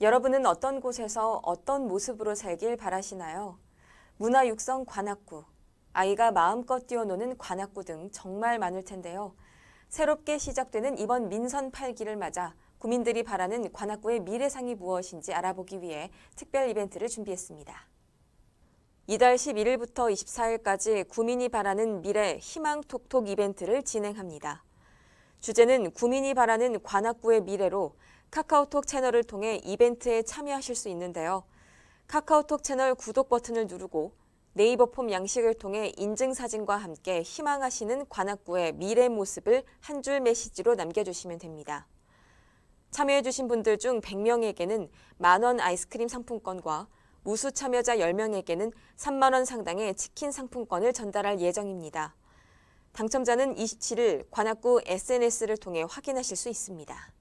여러분은 어떤 곳에서 어떤 모습으로 살길 바라시나요? 문화 육성 관악구, 아이가 마음껏 뛰어노는 관악구 등 정말 많을 텐데요. 새롭게 시작되는 이번 민선 8기를 맞아 국민들이 바라는 관악구의 미래상이 무엇인지 알아보기 위해 특별 이벤트를 준비했습니다. 이달 11일부터 24일까지 구민이 바라는 미래 희망 톡톡 이벤트를 진행합니다. 주제는 구민이 바라는 관악구의 미래로 카카오톡 채널을 통해 이벤트에 참여하실 수 있는데요. 카카오톡 채널 구독 버튼을 누르고 네이버 폼 양식을 통해 인증사진과 함께 희망하시는 관악구의 미래 모습을 한 줄 메시지로 남겨주시면 됩니다. 참여해주신 분들 중 100명에게는 만원 아이스크림 상품권과 우수 참여자 10명에게는 3만원 상당의 치킨 상품권을 전달할 예정입니다. 당첨자는 27일 관악구 SNS를 통해 확인하실 수 있습니다.